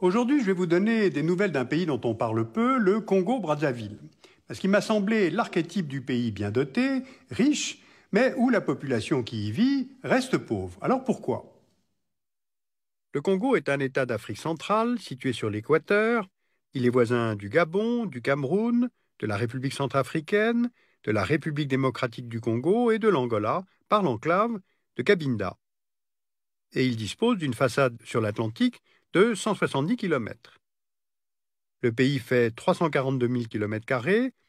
Aujourd'hui, je vais vous donner des nouvelles d'un pays dont on parle peu, le Congo-Brazzaville. Parce qu'il m'a semblé l'archétype du pays bien doté, riche, mais où la population qui y vit reste pauvre. Alors pourquoi Le Congo est un État d'Afrique centrale situé sur l'équateur. Il est voisin du Gabon, du Cameroun, de la République centrafricaine, de la République démocratique du Congo et de l'Angola, par l'enclave de Cabinda. Et il dispose d'une façade sur l'Atlantique de km. Le pays fait 342 000 km,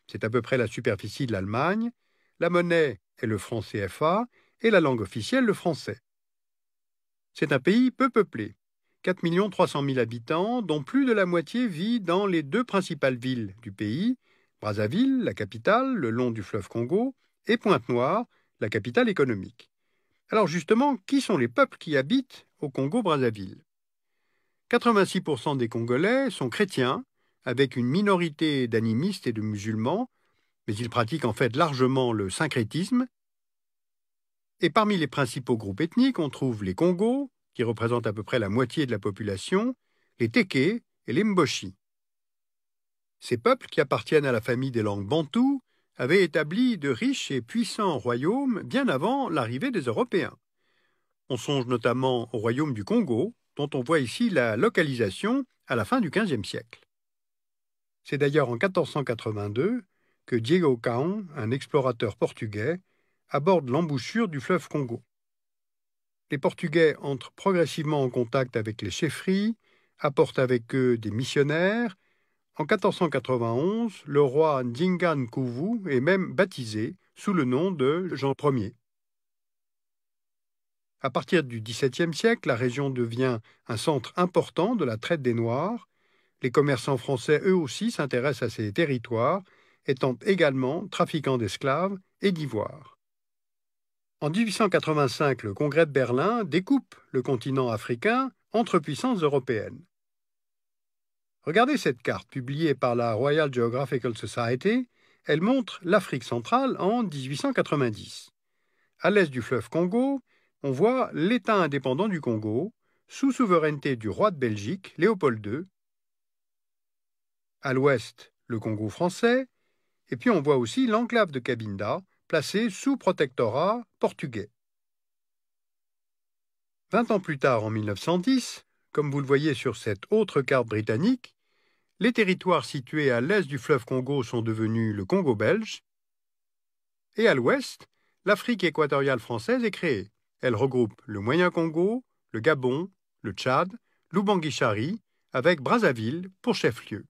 c'est à peu près la superficie de l'Allemagne, la monnaie est le franc CFA et la langue officielle le français. C'est un pays peu peuplé, 4 300 000 habitants, dont plus de la moitié vit dans les deux principales villes du pays, Brazzaville, la capitale, le long du fleuve Congo, et Pointe-Noire, la capitale économique. Alors justement, qui sont les peuples qui habitent au Congo-Brazzaville 86% des Congolais sont chrétiens, avec une minorité d'animistes et de musulmans, mais ils pratiquent en fait largement le syncrétisme. Et parmi les principaux groupes ethniques, on trouve les Congos, qui représentent à peu près la moitié de la population, les teke et les Mboshi. Ces peuples, qui appartiennent à la famille des langues bantoues, avaient établi de riches et puissants royaumes bien avant l'arrivée des Européens. On songe notamment au royaume du Congo, on voit ici la localisation à la fin du XVe siècle. C'est d'ailleurs en 1482 que Diego Caon, un explorateur portugais, aborde l'embouchure du fleuve Congo. Les Portugais entrent progressivement en contact avec les chefferies, apportent avec eux des missionnaires. En 1491, le roi Ndingan Kuvu est même baptisé sous le nom de Jean Ier. À partir du XVIIe siècle, la région devient un centre important de la traite des Noirs. Les commerçants français, eux aussi, s'intéressent à ces territoires, étant également trafiquants d'esclaves et d'ivoire. En 1885, le Congrès de Berlin découpe le continent africain entre puissances européennes. Regardez cette carte publiée par la Royal Geographical Society. Elle montre l'Afrique centrale en 1890. À l'est du fleuve Congo, on voit l'État indépendant du Congo, sous souveraineté du roi de Belgique, Léopold II. À l'ouest, le Congo français, et puis on voit aussi l'enclave de Cabinda, placée sous protectorat portugais. Vingt ans plus tard, en 1910, comme vous le voyez sur cette autre carte britannique, les territoires situés à l'est du fleuve Congo sont devenus le Congo belge, et à l'ouest, l'Afrique équatoriale française est créée. Elle regroupe le Moyen Congo, le Gabon, le Tchad, l'Oubangui-Chari, avec Brazzaville pour chef-lieu.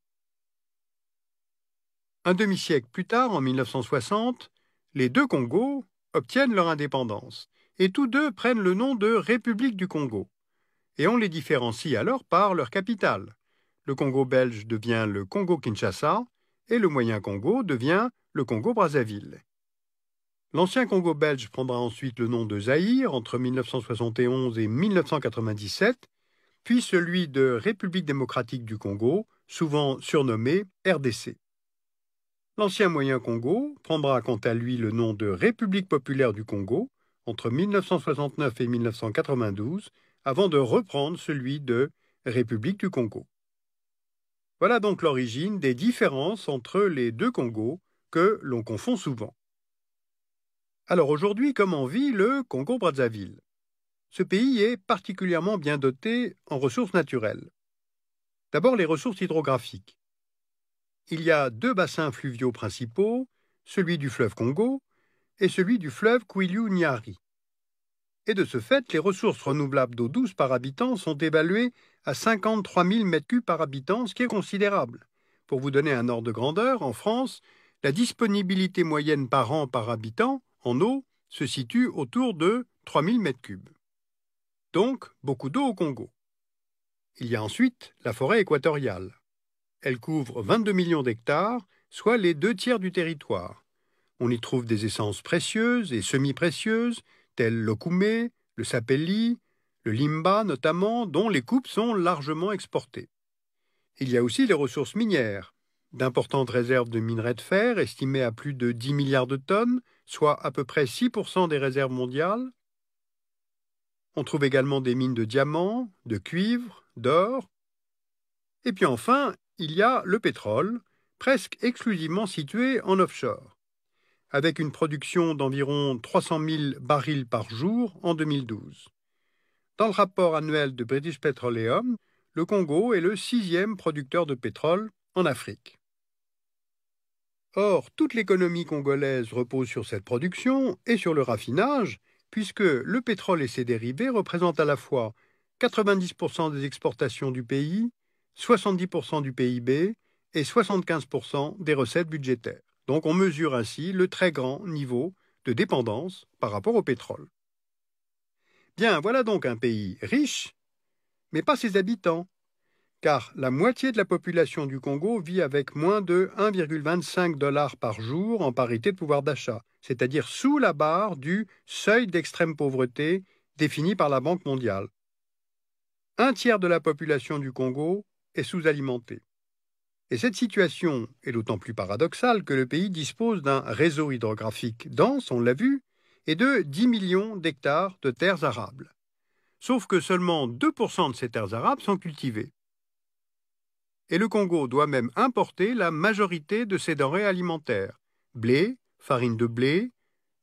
Un demi-siècle plus tard, en 1960, les deux Congos obtiennent leur indépendance, et tous deux prennent le nom de République du Congo, et on les différencie alors par leur capitale. Le Congo belge devient le Congo-Kinshasa, et le Moyen Congo devient le Congo-Brazzaville. L'ancien Congo belge prendra ensuite le nom de Zaïre entre 1971 et 1997, puis celui de République démocratique du Congo, souvent surnommé RDC. L'ancien Moyen Congo prendra quant à lui le nom de République populaire du Congo entre 1969 et 1992, avant de reprendre celui de République du Congo. Voilà donc l'origine des différences entre les deux Congos que l'on confond souvent. Alors aujourd'hui, comment vit le Congo-Brazzaville Ce pays est particulièrement bien doté en ressources naturelles. D'abord les ressources hydrographiques. Il y a deux bassins fluviaux principaux, celui du fleuve Congo et celui du fleuve Kwilu-Nyari. Et de ce fait, les ressources renouvelables d'eau douce par habitant sont évaluées à 53 000 m3 par habitant, ce qui est considérable. Pour vous donner un ordre de grandeur, en France, la disponibilité moyenne par an par habitant en eau se situe autour de 3000 m3. Donc, beaucoup d'eau au Congo. Il y a ensuite la forêt équatoriale. Elle couvre 22 millions d'hectares, soit les deux tiers du territoire. On y trouve des essences précieuses et semi-précieuses, telles l'okoumé, le sapelli, le limba notamment, dont les coupes sont largement exportées. Il y a aussi les ressources minières, d'importantes réserves de minerais de fer estimées à plus de 10 milliards de tonnes, soit à peu près 6% des réserves mondiales. On trouve également des mines de diamants, de cuivre, d'or. Et puis enfin, il y a le pétrole, presque exclusivement situé en offshore, avec une production d'environ 300 mille barils par jour en 2012. Dans le rapport annuel de British Petroleum, le Congo est le sixième producteur de pétrole en Afrique. Or, toute l'économie congolaise repose sur cette production et sur le raffinage, puisque le pétrole et ses dérivés représentent à la fois 90% des exportations du pays, 70% du PIB et 75% des recettes budgétaires. Donc on mesure ainsi le très grand niveau de dépendance par rapport au pétrole. Bien, voilà donc un pays riche, mais pas ses habitants, car la moitié de la population du Congo vit avec moins de 1,25 dollars par jour en parité de pouvoir d'achat, c'est-à-dire sous la barre du seuil d'extrême pauvreté défini par la Banque mondiale. Un tiers de la population du Congo est sous-alimentée. Et cette situation est d'autant plus paradoxale que le pays dispose d'un réseau hydrographique dense, on l'a vu, et de 10 millions d'hectares de terres arables. Sauf que seulement 2% de ces terres arables sont cultivées et le Congo doit même importer la majorité de ses denrées alimentaires blé, farine de blé,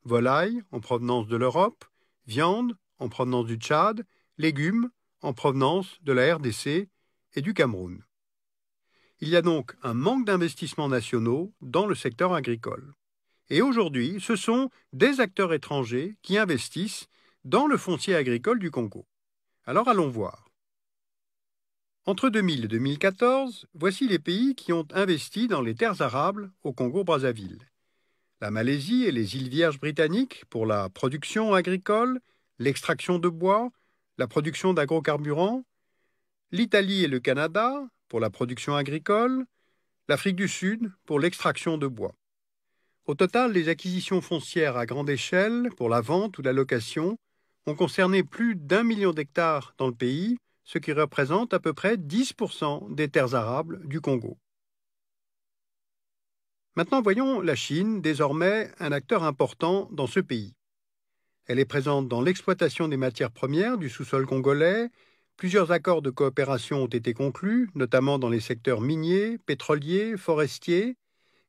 volaille en provenance de l'Europe, viande en provenance du Tchad, légumes en provenance de la RDC et du Cameroun. Il y a donc un manque d'investissements nationaux dans le secteur agricole. Et aujourd'hui, ce sont des acteurs étrangers qui investissent dans le foncier agricole du Congo. Alors allons voir. Entre 2000 et 2014, voici les pays qui ont investi dans les terres arables au Congo-Brazzaville. La Malaisie et les îles Vierges britanniques pour la production agricole, l'extraction de bois, la production d'agrocarburants, l'Italie et le Canada pour la production agricole, l'Afrique du Sud pour l'extraction de bois. Au total, les acquisitions foncières à grande échelle pour la vente ou la location ont concerné plus d'un million d'hectares dans le pays ce qui représente à peu près 10% des terres arables du Congo. Maintenant voyons la Chine, désormais un acteur important dans ce pays. Elle est présente dans l'exploitation des matières premières du sous-sol congolais, plusieurs accords de coopération ont été conclus, notamment dans les secteurs miniers, pétroliers, forestiers,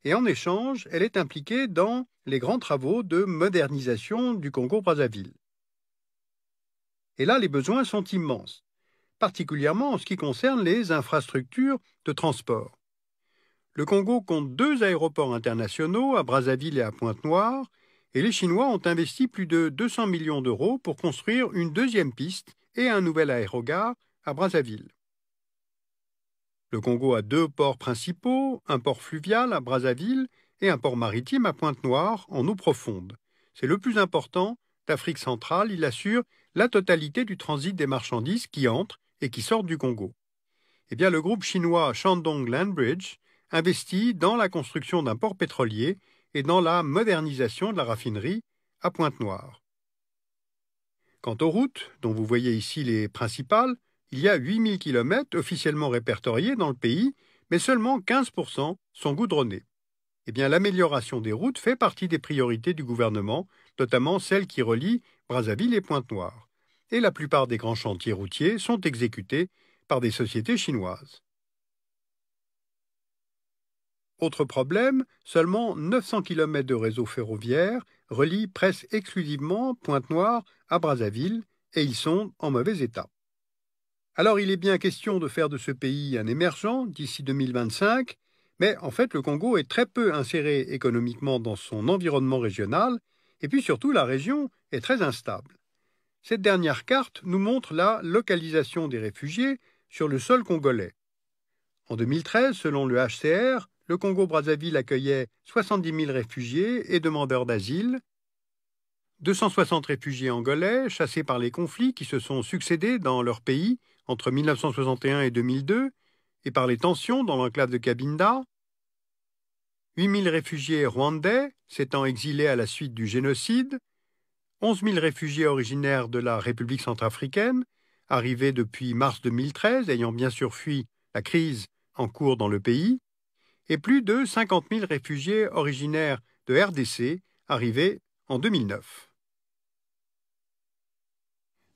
et en échange, elle est impliquée dans les grands travaux de modernisation du Congo-Brazzaville. Et là, les besoins sont immenses particulièrement en ce qui concerne les infrastructures de transport. Le Congo compte deux aéroports internationaux à Brazzaville et à Pointe-Noire, et les Chinois ont investi plus de 200 millions d'euros pour construire une deuxième piste et un nouvel aérogare à Brazzaville. Le Congo a deux ports principaux, un port fluvial à Brazzaville et un port maritime à Pointe-Noire en eau profonde. C'est le plus important d'Afrique centrale, il assure la totalité du transit des marchandises qui entrent et qui sortent du Congo. Eh bien, le groupe chinois Shandong Bridge investit dans la construction d'un port pétrolier et dans la modernisation de la raffinerie à Pointe-Noire. Quant aux routes, dont vous voyez ici les principales, il y a 8000 km officiellement répertoriés dans le pays, mais seulement 15% sont goudronnés. Eh bien, l'amélioration des routes fait partie des priorités du gouvernement, notamment celles qui relient Brazzaville et Pointe-Noire et la plupart des grands chantiers routiers sont exécutés par des sociétés chinoises. Autre problème, seulement 900 km de réseau ferroviaire relient presque exclusivement Pointe-Noire à Brazzaville et ils sont en mauvais état. Alors il est bien question de faire de ce pays un émergent d'ici 2025, mais en fait le Congo est très peu inséré économiquement dans son environnement régional et puis surtout la région est très instable. Cette dernière carte nous montre la localisation des réfugiés sur le sol congolais. En 2013, selon le HCR, le Congo-Brazzaville accueillait 70 000 réfugiés et demandeurs d'asile, 260 réfugiés angolais chassés par les conflits qui se sont succédés dans leur pays entre 1961 et 2002 et par les tensions dans l'enclave de Kabinda, 8 000 réfugiés rwandais s'étant exilés à la suite du génocide 11 000 réfugiés originaires de la République centrafricaine, arrivés depuis mars 2013, ayant bien sûr fui la crise en cours dans le pays, et plus de 50 000 réfugiés originaires de RDC, arrivés en 2009.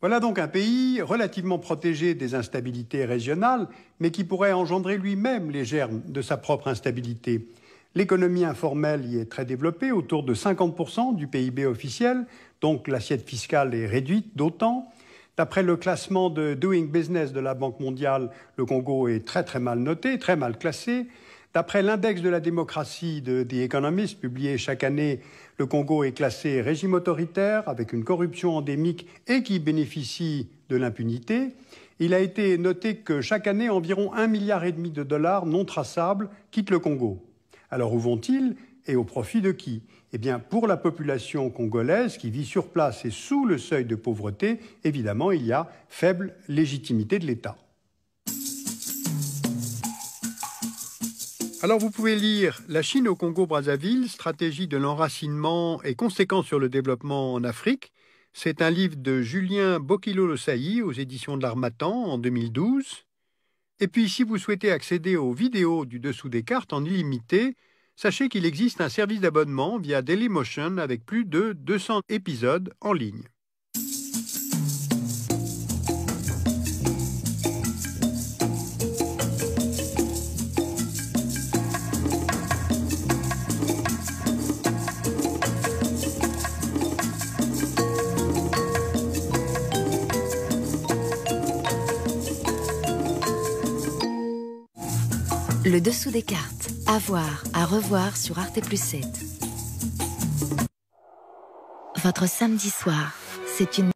Voilà donc un pays relativement protégé des instabilités régionales, mais qui pourrait engendrer lui-même les germes de sa propre instabilité. L'économie informelle y est très développée, autour de 50% du PIB officiel, donc l'assiette fiscale est réduite d'autant. D'après le classement de Doing Business de la Banque mondiale, le Congo est très très mal noté, très mal classé. D'après l'index de la démocratie de The Economist, publié chaque année, le Congo est classé régime autoritaire, avec une corruption endémique et qui bénéficie de l'impunité. Il a été noté que chaque année, environ un milliard et demi de dollars non traçables quittent le Congo. Alors où vont-ils et au profit de qui Eh bien, pour la population congolaise qui vit sur place et sous le seuil de pauvreté, évidemment, il y a faible légitimité de l'État. Alors vous pouvez lire La Chine au Congo-Brazzaville, stratégie de l'enracinement et conséquences sur le développement en Afrique. C'est un livre de Julien bokilo Losaï aux éditions de l'Armatan en 2012. Et puis, si vous souhaitez accéder aux vidéos du dessous des cartes en illimité, sachez qu'il existe un service d'abonnement via Dailymotion avec plus de 200 épisodes en ligne. Le dessous des cartes. À voir, à revoir sur Arte Plus 7. Votre samedi soir, c'est une